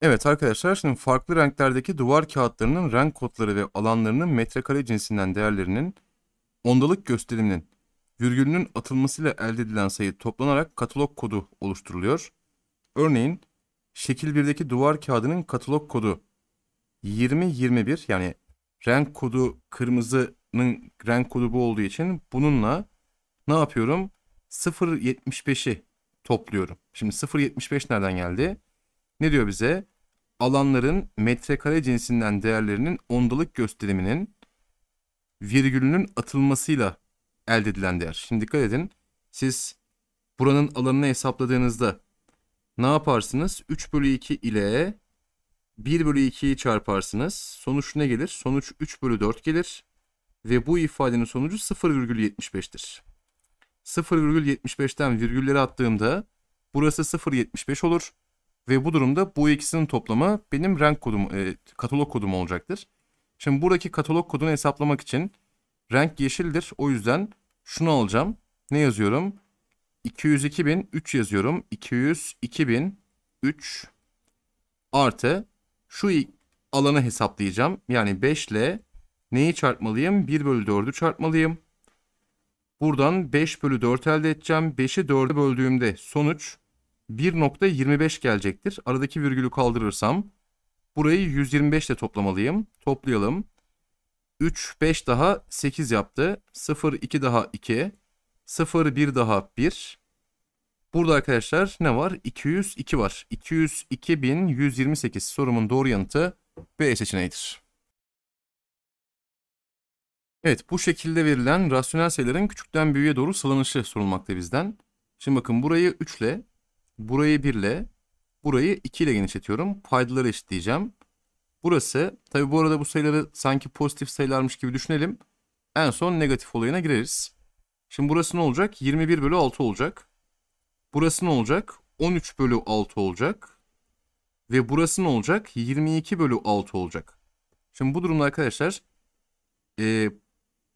Evet arkadaşlar şimdi farklı renklerdeki duvar kağıtlarının renk kodları ve alanlarının metrekare cinsinden değerlerinin ondalık gösteriminin virgülünün atılmasıyla elde edilen sayı toplanarak katalog kodu oluşturuluyor. Örneğin şekil 1'deki duvar kağıdının katalog kodu 2021 yani renk kodu kırmızının renk kodu bu olduğu için bununla ne yapıyorum? 0.75'i topluyorum. Şimdi 0.75 nereden geldi? Ne diyor bize? alanların metrekare cinsinden değerlerinin ondalık gösteriminin virgülünün atılmasıyla elde edilen değer. Şimdi dikkat edin. Siz buranın alanını hesapladığınızda ne yaparsınız? 3 bölü 2 ile 1 bölü 2'yi çarparsınız. Sonuç ne gelir? Sonuç 3 bölü 4 gelir. Ve bu ifadenin sonucu 0,75'tir. 0,75'ten virgülleri attığımda burası 0,75 olur. Ve bu durumda bu ikisinin toplamı benim renk kodum, e, katalog kodum olacaktır. Şimdi buradaki katalog kodunu hesaplamak için renk yeşildir. O yüzden şunu alacağım. Ne yazıyorum? 202.003 yazıyorum. 202.003 artı şu alanı hesaplayacağım. Yani 5 ile neyi çarpmalıyım? 1 bölü 4'ü çarpmalıyım. Buradan 5 bölü 4 elde edeceğim. 5'i 4'e böldüğümde sonuç 1.25 gelecektir. Aradaki virgülü kaldırırsam burayı 125 ile toplamalıyım. Toplayalım. 3, 5 daha 8 yaptı. 0, 2 daha 2. 0, 1 daha 1. Burada arkadaşlar ne var? 202 var. 202.128 sorumun doğru yanıtı B seçeneğidir. Evet bu şekilde verilen rasyonel sayıların küçükten büyüğe doğru sılanışı sorulmakta bizden. Şimdi bakın burayı 3 ile Burayı 1 ile, burayı 2 ile genişletiyorum. Paydaları eşitleyeceğim. Burası, tabi bu arada bu sayıları sanki pozitif sayılarmış gibi düşünelim. En son negatif olayına gireriz. Şimdi burası ne olacak? 21 bölü 6 olacak. Burası ne olacak? 13 bölü 6 olacak. Ve burası ne olacak? 22 bölü 6 olacak. Şimdi bu durumda arkadaşlar e,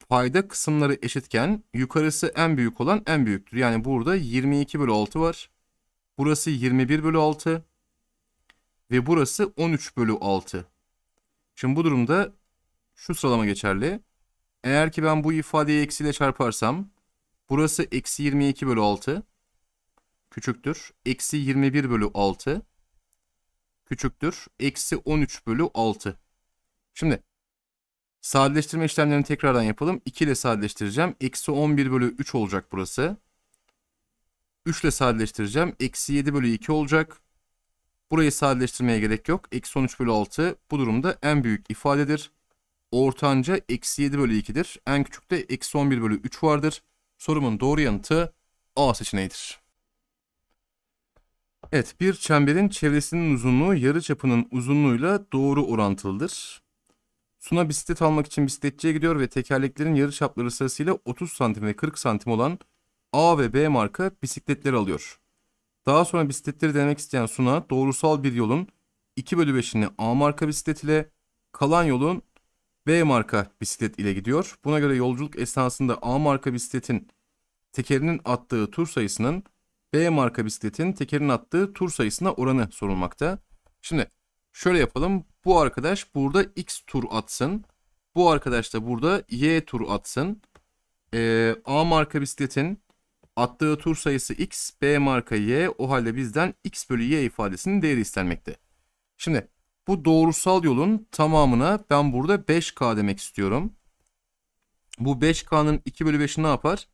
payda kısımları eşitken yukarısı en büyük olan en büyüktür. Yani burada 22 bölü 6 var. Burası 21 bölü 6 ve burası 13 bölü 6. Şimdi bu durumda şu sıralama geçerli. Eğer ki ben bu ifadeyi eksiyle çarparsam burası eksi 22 bölü 6 küçüktür. Eksi 21 bölü 6 küçüktür. Eksi 13 bölü 6. Şimdi sadeleştirme işlemlerini tekrardan yapalım. 2 ile sadeleştireceğim. Eksi 11 bölü 3 olacak burası. 3 ile sadeleştireceğim. Eksi 7 bölü 2 olacak. Burayı sadeleştirmeye gerek yok. Eksi 13 bölü 6 bu durumda en büyük ifadedir. Ortanca eksi 7 bölü 2'dir. En küçük de eksi 11 bölü 3 vardır. Sorumun doğru yanıtı A seçeneğidir. Evet bir çemberin çevresinin uzunluğu yarı çapının uzunluğuyla doğru orantılıdır. Suna bisiklet almak için bisikletçiye gidiyor ve tekerleklerin yarı çapları sırasıyla 30 santim ve 40 santim olan A ve B marka bisikletleri alıyor. Daha sonra bisikletleri denemek isteyen Suna doğrusal bir yolun 2 bölü 5'ini A marka bisiklet ile kalan yolun B marka bisiklet ile gidiyor. Buna göre yolculuk esnasında A marka bisikletin tekerinin attığı tur sayısının B marka bisikletin tekerinin attığı tur sayısına oranı sorulmakta. Şimdi şöyle yapalım. Bu arkadaş burada X tur atsın. Bu arkadaş da burada Y tur atsın. Ee, A marka bisikletin Attığı tur sayısı x, b marka y. O halde bizden x bölü y ifadesinin değeri istenmekte. Şimdi bu doğrusal yolun tamamına ben burada 5k demek istiyorum. Bu 5k'nın 2 bölü 5'i ne yapar?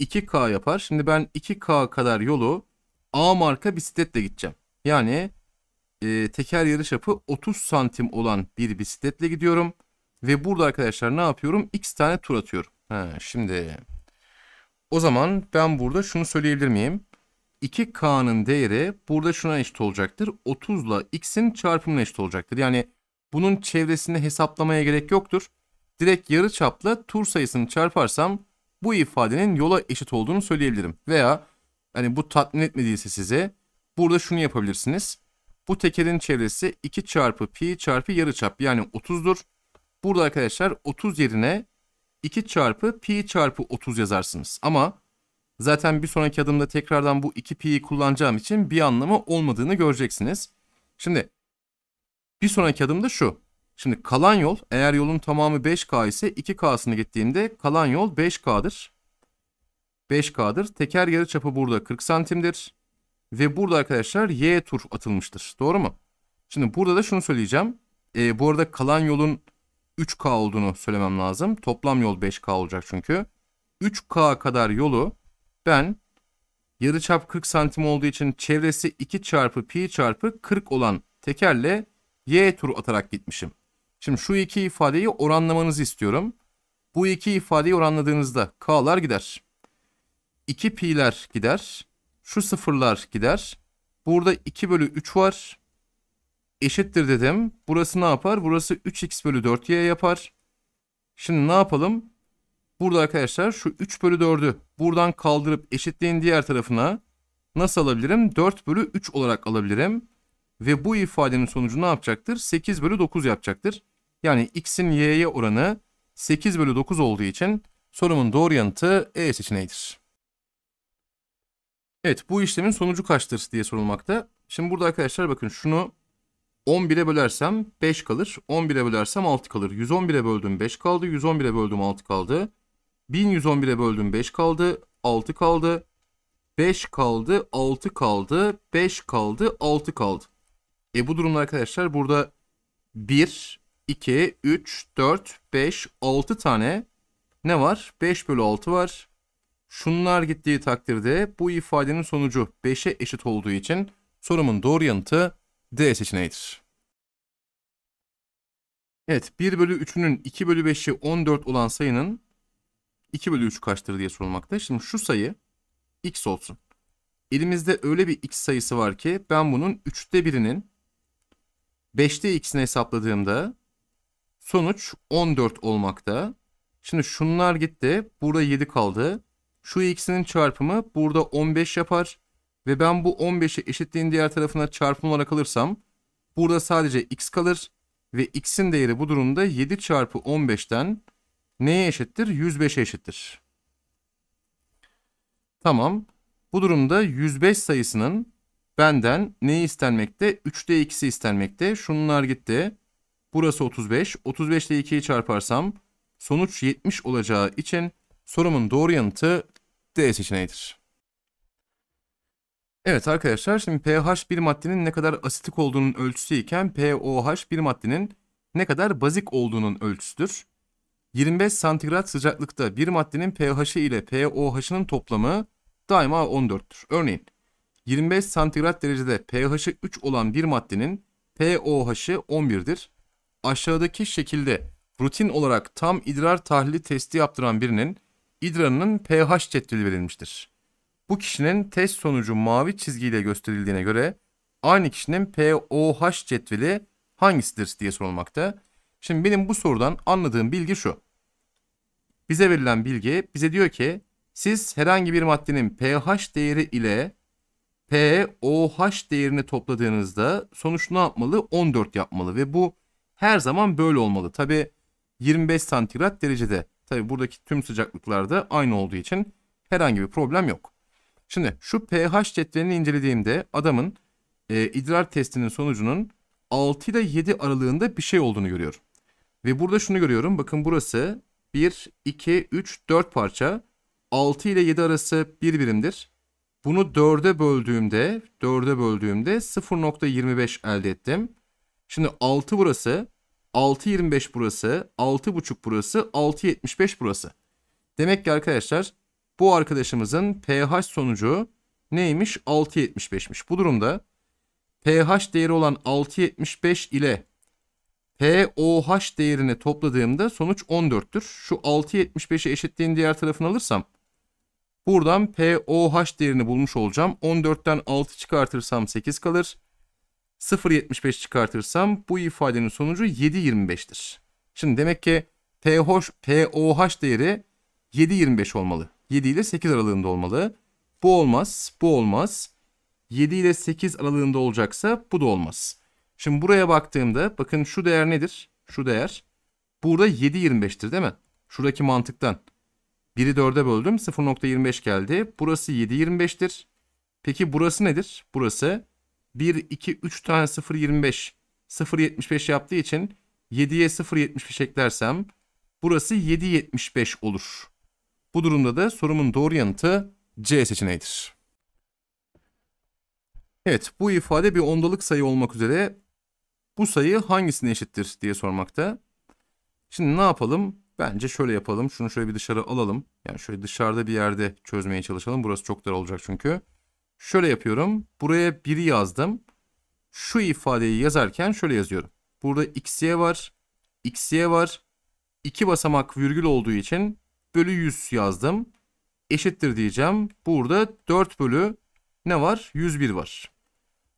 2k yapar. Şimdi ben 2k kadar yolu A marka bisikletle gideceğim. Yani e, teker yarıçapı 30 santim olan bir bisikletle gidiyorum. Ve burada arkadaşlar ne yapıyorum? X tane tur atıyorum. Ha, şimdi o zaman ben burada şunu söyleyebilir miyim? 2k'nın değeri burada şuna eşit olacaktır. 30 ile x'in çarpımına eşit olacaktır. Yani bunun çevresini hesaplamaya gerek yoktur. Direkt yarı çapla tur sayısını çarparsam bu ifadenin yola eşit olduğunu söyleyebilirim. Veya hani bu tatmin etmediyse size burada şunu yapabilirsiniz. Bu tekerin çevresi 2 çarpı pi çarpı yarı çap yani 30'dur. Burada arkadaşlar 30 yerine 2 çarpı pi çarpı 30 yazarsınız. Ama zaten bir sonraki adımda tekrardan bu 2 pi'yi kullanacağım için bir anlamı olmadığını göreceksiniz. Şimdi bir sonraki adımda şu. Şimdi kalan yol eğer yolun tamamı 5K ise 2K'sını gittiğimde kalan yol 5K'dır. 5K'dır. Teker yarıçapı burada 40 santimdir. Ve burada arkadaşlar Y tur atılmıştır. Doğru mu? Şimdi burada da şunu söyleyeceğim. E, bu arada kalan yolun 3K olduğunu söylemem lazım. Toplam yol 5K olacak çünkü. 3K kadar yolu ben yarıçap 40 santim olduğu için çevresi 2 çarpı pi çarpı 40 olan tekerle y tur atarak gitmişim. Şimdi şu iki ifadeyi oranlamanızı istiyorum. Bu iki ifadeyi oranladığınızda k'lar gider. 2 pi'ler gider. Şu sıfırlar gider. Burada 2 bölü 3 var eşittir dedim. Burası ne yapar? Burası 3x bölü 4y yapar. Şimdi ne yapalım? Burada arkadaşlar şu 3 bölü 4'ü buradan kaldırıp eşitliğin diğer tarafına nasıl alabilirim? 4 bölü 3 olarak alabilirim. Ve bu ifadenin sonucu ne yapacaktır? 8 bölü 9 yapacaktır. Yani x'in y'ye oranı 8 bölü 9 olduğu için sorumun doğru yanıtı E seçeneğidir. Evet bu işlemin sonucu kaçtır diye sorulmakta. Şimdi burada arkadaşlar bakın şunu 11'e bölersem 5 kalır. 11'e bölersem 6 kalır. 111'e böldüm 5 kaldı. 111'e böldüm 6 kaldı. 1111'e böldüm 5 kaldı. 6 kaldı. 5 kaldı. 6 kaldı. 5 kaldı. 6 kaldı. E bu durumda arkadaşlar burada 1, 2, 3, 4, 5, 6 tane ne var? 5 bölü 6 var. Şunlar gittiği takdirde bu ifadenin sonucu 5'e eşit olduğu için sorumun doğru yanıtı D seçeneğidir. Evet 1 bölü 3'ünün 2 bölü 5'i 14 olan sayının 2 bölü 3 kaçtır diye sorulmakta. Şimdi şu sayı x olsun. Elimizde öyle bir x sayısı var ki ben bunun 3'te birinin 5'te x'ini hesapladığımda sonuç 14 olmakta. Şimdi şunlar gitti. Burada 7 kaldı. Şu x'inin çarpımı burada 15 yapar ve ben bu 15'i eşitliğin diğer tarafına çarpım olarak alırsam burada sadece x kalır ve x'in değeri bu durumda 7 çarpı 15'ten neye eşittir? 105'e eşittir. Tamam. Bu durumda 105 sayısının benden neyi istenmekte? 3'te 2'si istenmekte. Şunlar gitti. Burası 35. 35 ile 2'yi çarparsam sonuç 70 olacağı için sorumun doğru yanıtı D seçeneğidir. Evet arkadaşlar şimdi pH bir maddenin ne kadar asitik olduğunun ölçüsü iken POH bir maddenin ne kadar bazik olduğunun ölçüsüdür. 25 santigrat sıcaklıkta bir maddenin pH'i ile POH'ının toplamı daima 14'tür. Örneğin 25 santigrat derecede pH'i 3 olan bir maddenin POH'i 11'dir. Aşağıdaki şekilde rutin olarak tam idrar tahlili testi yaptıran birinin idrarının pH cetveli verilmiştir. Bu kişinin test sonucu mavi çizgiyle gösterildiğine göre aynı kişinin POH cetveli hangisidir diye sorulmakta. Şimdi benim bu sorudan anladığım bilgi şu. Bize verilen bilgi bize diyor ki siz herhangi bir maddenin pH değeri ile POH değerini topladığınızda sonuç ne yapmalı? 14 yapmalı ve bu her zaman böyle olmalı. Tabi 25 santigrat derecede. Tabi buradaki tüm sıcaklıklarda aynı olduğu için herhangi bir problem yok. Şimdi şu pH cetvelini incelediğimde adamın e, idrar testinin sonucunun 6 ile 7 aralığında bir şey olduğunu görüyorum. Ve burada şunu görüyorum. Bakın burası 1, 2, 3, 4 parça. 6 ile 7 arası bir birimdir. Bunu 4'e böldüğümde, 4'e böldüğümde 0.25 elde ettim. Şimdi 6 burası, 6.25 burası, 6.5 burası, 6.75 burası. Demek ki arkadaşlar bu arkadaşımızın pH sonucu neymiş? 6.75'miş. Bu durumda pH değeri olan 6.75 ile POH değerini topladığımda sonuç 14'tür. Şu 6.75'e eşitliğin diğer tarafını alırsam buradan POH değerini bulmuş olacağım. 14'ten 6 çıkartırsam 8 kalır. 0.75 çıkartırsam bu ifadenin sonucu 7.25'tir. Şimdi demek ki POH değeri 7.25 olmalı. 7 ile 8 aralığında olmalı. Bu olmaz, bu olmaz. 7 ile 8 aralığında olacaksa bu da olmaz. Şimdi buraya baktığımda bakın şu değer nedir? Şu değer. Burada 7.25'tir değil mi? Şuradaki mantıktan. 1'i 4'e böldüm 0.25 geldi. Burası 7.25'tir. Peki burası nedir? Burası 1, 2, 3 tane 0.25. 0.75 yaptığı için 7'ye 0.75 eklersem burası 7.75 olur. Bu durumda da sorumun doğru yanıtı C seçeneğidir. Evet, bu ifade bir ondalık sayı olmak üzere bu sayı hangisine eşittir diye sormakta. Şimdi ne yapalım? Bence şöyle yapalım. Şunu şöyle bir dışarı alalım. Yani şöyle dışarıda bir yerde çözmeye çalışalım. Burası çok dar olacak çünkü. Şöyle yapıyorum. Buraya 1'i yazdım. Şu ifadeyi yazarken şöyle yazıyorum. Burada x'ye var, x'ye var. 2 basamak virgül olduğu için bölü 100 yazdım. Eşittir diyeceğim. Burada 4 bölü ne var? 101 var.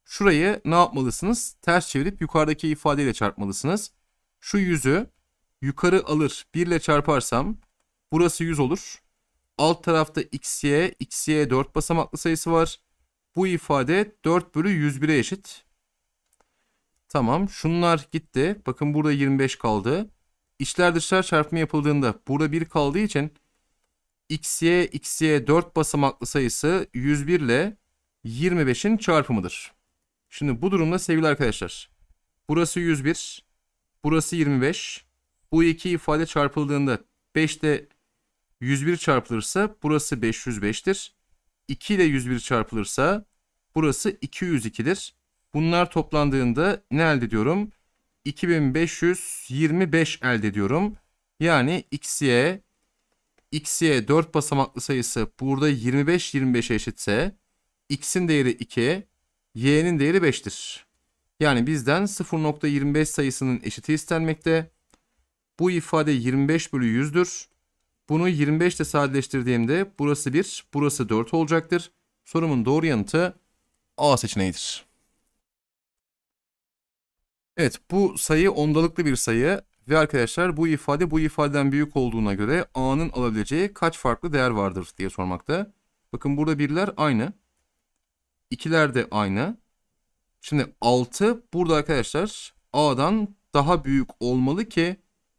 Şurayı ne yapmalısınız? Ters çevirip yukarıdaki ifadeyle çarpmalısınız. Şu 100'ü yukarı alır 1 ile çarparsam burası 100 olur. Alt tarafta x'ye, x'ye 4 basamaklı sayısı var. Bu ifade 4 bölü 101'e eşit. Tamam şunlar gitti. Bakın burada 25 kaldı. İçler dışlar çarpımı yapıldığında burada 1 kaldığı için x'ye x'ye 4 basamaklı sayısı 101 ile 25'in çarpımıdır. Şimdi bu durumda sevgili arkadaşlar burası 101 burası 25 bu iki ifade çarpıldığında 5 ile 101 çarpılırsa burası 505'tir. 2 ile 101 çarpılırsa burası 202'dir. Bunlar toplandığında ne elde ediyorum? 2525 elde ediyorum. Yani x'ye x'ye 4 basamaklı sayısı burada 25 25'e eşitse x'in değeri 2, y'nin değeri 5'tir. Yani bizden 0.25 sayısının eşiti istenmekte. Bu ifade 25 bölü 100'dür. Bunu 25 ile sadeleştirdiğimde burası 1, burası 4 olacaktır. Sorumun doğru yanıtı A seçeneğidir. Evet bu sayı ondalıklı bir sayı ve arkadaşlar bu ifade bu ifadeden büyük olduğuna göre A'nın alabileceği kaç farklı değer vardır diye sormakta. Bakın burada birler aynı. İkiler de aynı. Şimdi 6 burada arkadaşlar A'dan daha büyük olmalı ki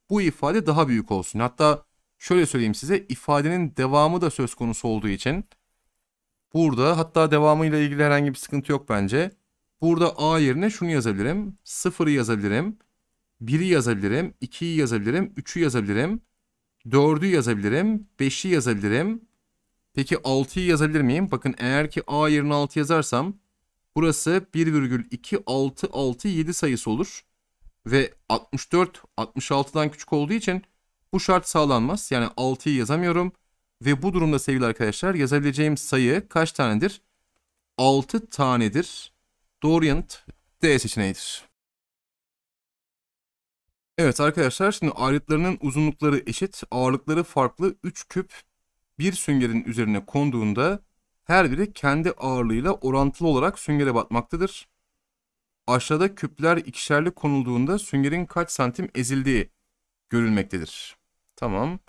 bu ifade daha büyük olsun. Hatta şöyle söyleyeyim size ifadenin devamı da söz konusu olduğu için burada hatta devamıyla ilgili herhangi bir sıkıntı yok bence. Burada A yerine şunu yazabilirim. 0'ı yazabilirim. 1'i yazabilirim. 2'yi yazabilirim. 3'ü yazabilirim. 4'ü yazabilirim. 5'i yazabilirim. Peki 6'yı yazabilir miyim? Bakın eğer ki A yerine 6 yazarsam burası 1,2667 sayısı olur. Ve 64 66'dan küçük olduğu için bu şart sağlanmaz. Yani 6'yı yazamıyorum. Ve bu durumda sevgili arkadaşlar yazabileceğim sayı kaç tanedir? 6 tanedir. Doğru yanıt D seçeneğidir. Evet arkadaşlar şimdi aletlerinin uzunlukları eşit, ağırlıkları farklı 3 küp bir süngerin üzerine konduğunda her biri kendi ağırlığıyla orantılı olarak süngere batmaktadır. Aşağıda küpler ikişerli konulduğunda süngerin kaç santim ezildiği görülmektedir. Tamam.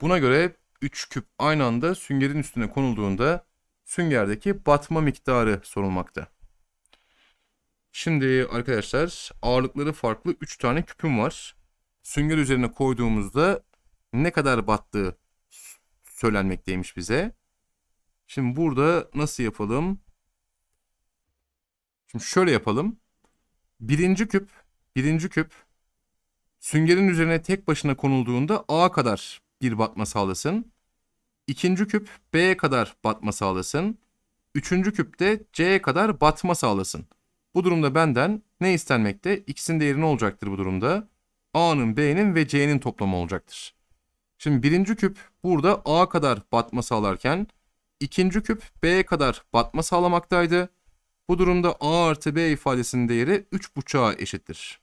Buna göre 3 küp aynı anda süngerin üstüne konulduğunda süngerdeki batma miktarı sorulmaktadır. Şimdi arkadaşlar ağırlıkları farklı 3 tane küpüm var. Sünger üzerine koyduğumuzda ne kadar battığı söylenmekteymiş bize. Şimdi burada nasıl yapalım? Şimdi şöyle yapalım. Birinci küp, birinci küp süngerin üzerine tek başına konulduğunda A kadar bir batma sağlasın. İkinci küp B'ye kadar batma sağlasın. Üçüncü küp de C'ye kadar batma sağlasın. Bu durumda benden ne istenmekte? X'in değeri ne olacaktır bu durumda? A'nın, B'nin ve C'nin toplamı olacaktır. Şimdi birinci küp burada A kadar batma sağlarken ikinci küp B kadar batma sağlamaktaydı. Bu durumda A artı B ifadesinin değeri 3.5'a eşittir.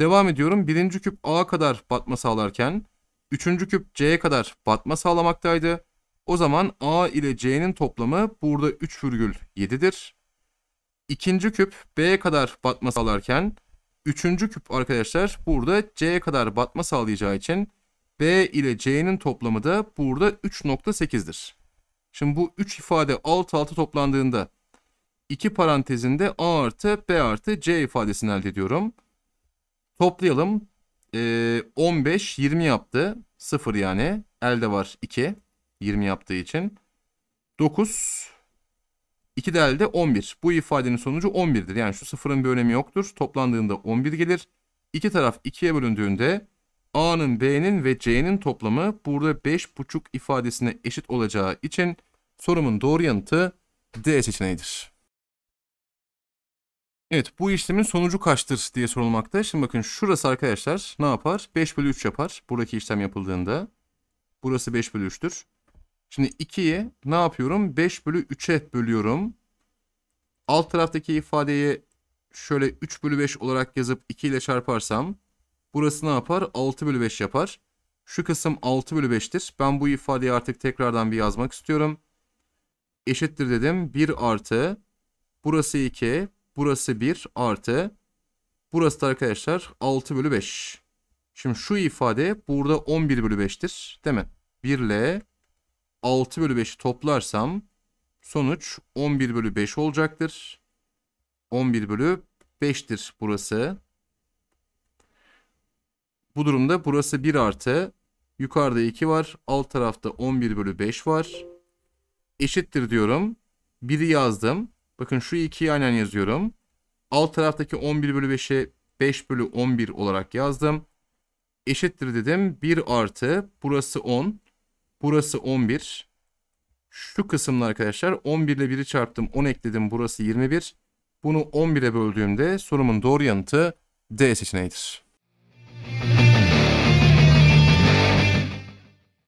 Devam ediyorum. Birinci küp A kadar batma sağlarken üçüncü küp C'ye kadar batma sağlamaktaydı. O zaman A ile C'nin toplamı burada 3,7'dir ikinci küp B'ye kadar batma sağlarken üçüncü küp arkadaşlar burada C'ye kadar batma sağlayacağı için B ile C'nin toplamı da burada 3.8'dir. Şimdi bu 3 ifade alt alta toplandığında iki parantezinde A artı B artı C ifadesini elde ediyorum. Toplayalım. Ee, 15 20 yaptı. 0 yani. Elde var 2. 20 yaptığı için. 9 2 değerli de 11. Bu ifadenin sonucu 11'dir. Yani şu sıfırın bir önemi yoktur. Toplandığında 11 gelir. İki taraf 2'ye bölündüğünde A'nın, B'nin ve C'nin toplamı burada 5,5 ifadesine eşit olacağı için sorumun doğru yanıtı D seçeneğidir. Evet bu işlemin sonucu kaçtır diye sorulmakta. Şimdi bakın şurası arkadaşlar ne yapar? 5 bölü 3 yapar buradaki işlem yapıldığında. Burası 5 bölü 3'tür. Şimdi 2'yi ne yapıyorum? 5 bölü 3'e bölüyorum. Alt taraftaki ifadeyi şöyle 3 bölü 5 olarak yazıp 2 ile çarparsam burası ne yapar? 6 bölü 5 yapar. Şu kısım 6 bölü 5'tir. Ben bu ifadeyi artık tekrardan bir yazmak istiyorum. Eşittir dedim. 1 artı. Burası 2. Burası 1 artı. Burası da arkadaşlar 6 bölü 5. Şimdi şu ifade burada 11 bölü 5'tir. Değil mi? 1 ile 6 bölü 5'i toplarsam sonuç 11 bölü 5 olacaktır. 11 bölü 5'tir burası. Bu durumda burası 1 artı. Yukarıda 2 var. Alt tarafta 11 bölü 5 var. Eşittir diyorum. 1'i yazdım. Bakın şu 2'yi aynen yazıyorum. Alt taraftaki 11 bölü 5'i 5 bölü 11 olarak yazdım. Eşittir dedim. 1 artı. Burası 10. Burası 11. Şu kısımda arkadaşlar 11 ile 1'i çarptım 10 ekledim burası 21. Bunu 11'e böldüğümde sorumun doğru yanıtı D seçeneğidir. Müzik